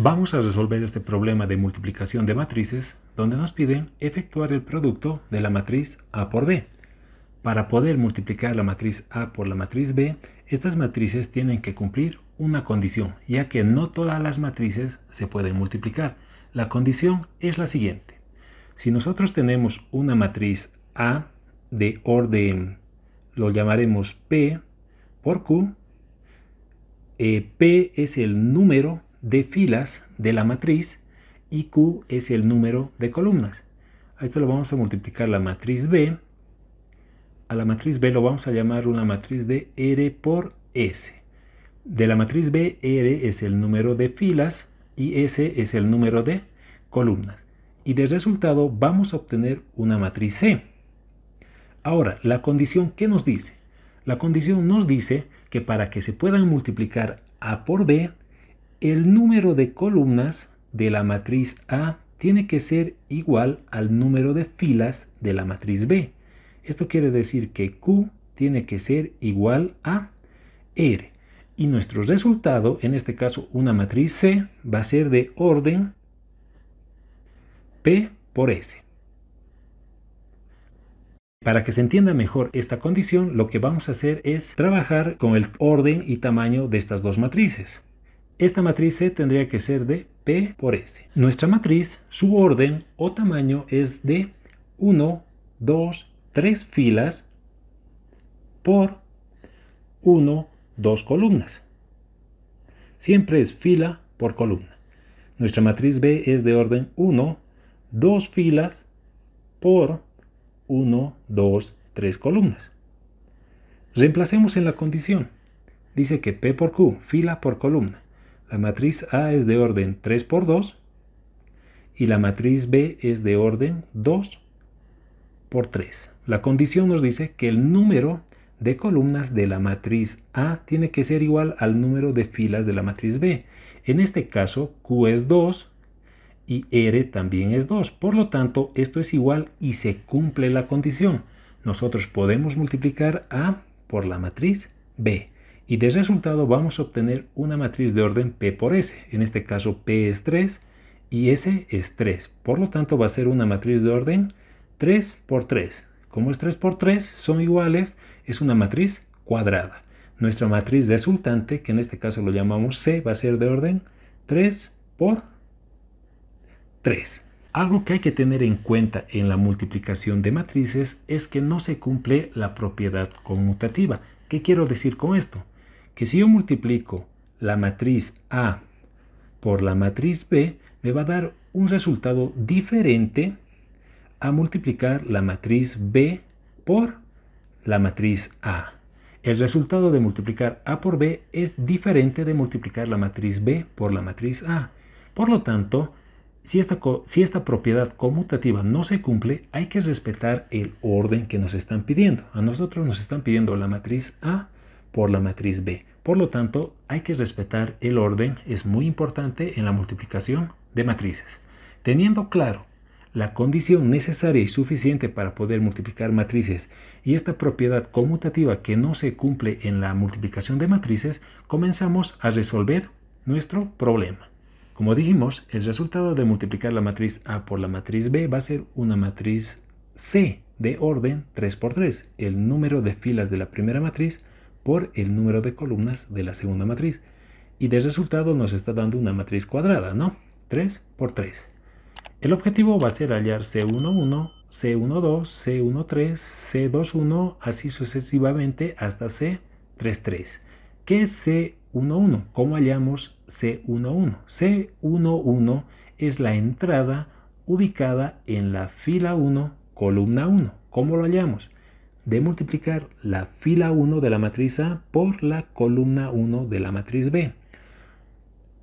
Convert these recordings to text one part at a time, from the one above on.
Vamos a resolver este problema de multiplicación de matrices donde nos piden efectuar el producto de la matriz A por B. Para poder multiplicar la matriz A por la matriz B, estas matrices tienen que cumplir una condición, ya que no todas las matrices se pueden multiplicar. La condición es la siguiente. Si nosotros tenemos una matriz A de orden, lo llamaremos P por Q, eh, P es el número de filas de la matriz y Q es el número de columnas. A esto lo vamos a multiplicar la matriz B. A la matriz B lo vamos a llamar una matriz de R por S. De la matriz B, R es el número de filas y S es el número de columnas. Y de resultado vamos a obtener una matriz C. Ahora, la condición, ¿qué nos dice? La condición nos dice que para que se puedan multiplicar A por B, el número de columnas de la matriz A tiene que ser igual al número de filas de la matriz B. Esto quiere decir que Q tiene que ser igual a R. Y nuestro resultado, en este caso una matriz C, va a ser de orden P por S. Para que se entienda mejor esta condición, lo que vamos a hacer es trabajar con el orden y tamaño de estas dos matrices. Esta matriz C tendría que ser de P por S. Nuestra matriz, su orden o tamaño es de 1, 2, 3 filas por 1, 2 columnas. Siempre es fila por columna. Nuestra matriz B es de orden 1, 2 filas por 1, 2, 3 columnas. Reemplacemos en la condición. Dice que P por Q, fila por columna. La matriz A es de orden 3 por 2 y la matriz B es de orden 2 por 3. La condición nos dice que el número de columnas de la matriz A tiene que ser igual al número de filas de la matriz B. En este caso, Q es 2 y R también es 2. Por lo tanto, esto es igual y se cumple la condición. Nosotros podemos multiplicar A por la matriz B y de resultado vamos a obtener una matriz de orden P por S. En este caso P es 3 y S es 3. Por lo tanto va a ser una matriz de orden 3 por 3. Como es 3 por 3 son iguales, es una matriz cuadrada. Nuestra matriz resultante, que en este caso lo llamamos C, va a ser de orden 3 por 3. Algo que hay que tener en cuenta en la multiplicación de matrices es que no se cumple la propiedad conmutativa. ¿Qué quiero decir con esto? que si yo multiplico la matriz A por la matriz B, me va a dar un resultado diferente a multiplicar la matriz B por la matriz A. El resultado de multiplicar A por B es diferente de multiplicar la matriz B por la matriz A. Por lo tanto, si esta, si esta propiedad conmutativa no se cumple, hay que respetar el orden que nos están pidiendo. A nosotros nos están pidiendo la matriz A por la matriz B. Por lo tanto, hay que respetar el orden, es muy importante en la multiplicación de matrices. Teniendo claro la condición necesaria y suficiente para poder multiplicar matrices y esta propiedad conmutativa que no se cumple en la multiplicación de matrices, comenzamos a resolver nuestro problema. Como dijimos, el resultado de multiplicar la matriz A por la matriz B va a ser una matriz C de orden 3x3. El número de filas de la primera matriz por el número de columnas de la segunda matriz. Y de resultado nos está dando una matriz cuadrada, ¿no? 3 por 3. El objetivo va a ser hallar C11, C12, C13, C21, así sucesivamente hasta C33. ¿Qué es C11? ¿Cómo hallamos C11? C11 es la entrada ubicada en la fila 1, columna 1. ¿Cómo lo hallamos? de multiplicar la fila 1 de la matriz A por la columna 1 de la matriz B.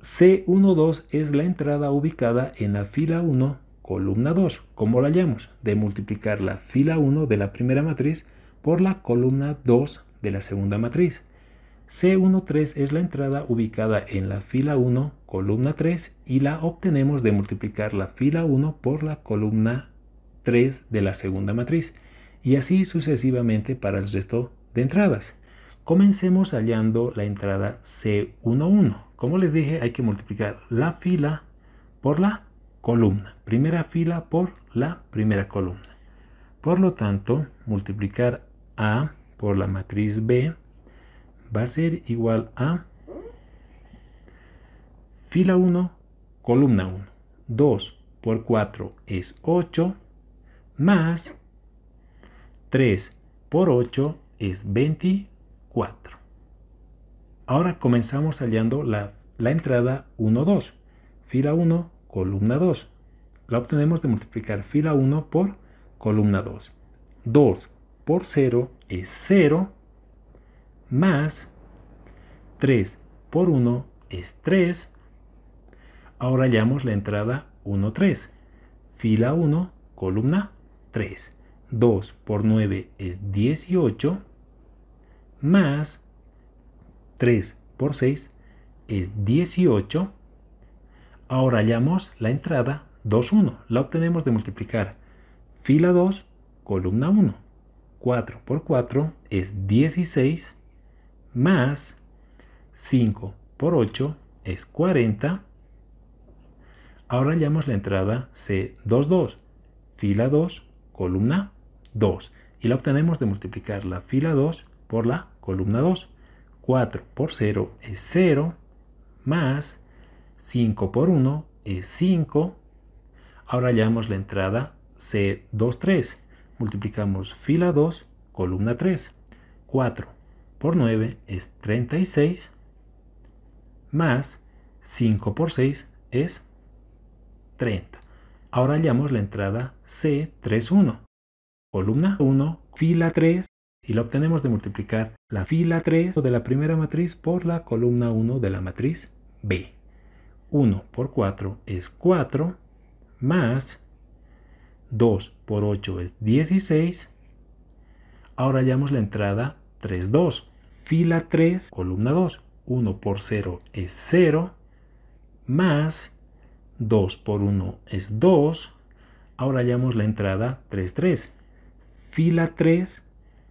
C12 es la entrada ubicada en la fila 1, columna 2, como la llamamos, de multiplicar la fila 1 de la primera matriz por la columna 2 de la segunda matriz. C13 es la entrada ubicada en la fila 1, columna 3 y la obtenemos de multiplicar la fila 1 por la columna 3 de la segunda matriz y así sucesivamente para el resto de entradas. Comencemos hallando la entrada C11. Como les dije, hay que multiplicar la fila por la columna. Primera fila por la primera columna. Por lo tanto, multiplicar A por la matriz B va a ser igual a fila 1, columna 1. 2 por 4 es 8 más 3 por 8 es 24. Ahora comenzamos hallando la, entrada 1, 2. Fila 1, columna 2. La obtenemos de multiplicar fila 1 por columna 2. 2 por 0 es 0 más 3 por 1 es 3. Ahora hallamos la entrada 1, 3. Fila 1, columna 3. 2 por 9 es 18, más 3 por 6 es 18. Ahora hallamos la entrada 2, 1. La obtenemos de multiplicar fila 2, columna 1. 4 por 4 es 16, más 5 por 8 es 40. Ahora hallamos la entrada C22, fila 2, columna 2 y la obtenemos de multiplicar la fila 2 por la columna 2. 4 por 0 es 0 más 5 por 1 es 5. Ahora hallamos la entrada C23. Multiplicamos fila 2, columna 3. 4 por 9 es 36 más 5 por 6 es 30. Ahora hallamos la entrada C31 columna 1, fila 3, y la obtenemos de multiplicar la fila 3 de la primera matriz por la columna 1 de la matriz B. 1 por 4 es 4, más 2 por 8 es 16. Ahora hallamos la entrada 3, 2. Fila 3, columna 2. 1 por 0 es 0, más 2 por 1 es 2. Ahora hallamos la entrada 3, 3 fila 3,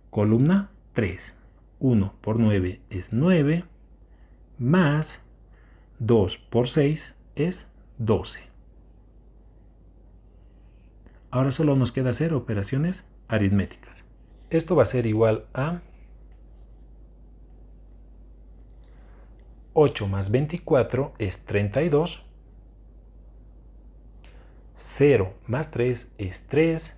columna 3. 1 por 9 es 9, más 2 por 6 es 12. Ahora solo nos queda hacer operaciones aritméticas. Esto va a ser igual a 8 más 24 es 32, 0 más 3 es 3,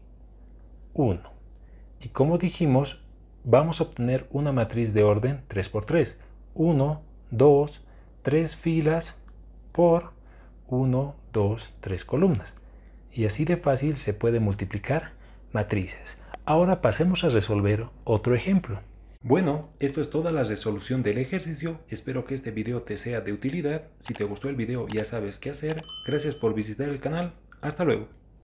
1. Y como dijimos, vamos a obtener una matriz de orden 3x3. 1, 2, 3 filas por 1, 2, 3 columnas. Y así de fácil se puede multiplicar matrices. Ahora pasemos a resolver otro ejemplo. Bueno, esto es toda la resolución del ejercicio. Espero que este video te sea de utilidad. Si te gustó el video ya sabes qué hacer. Gracias por visitar el canal. Hasta luego.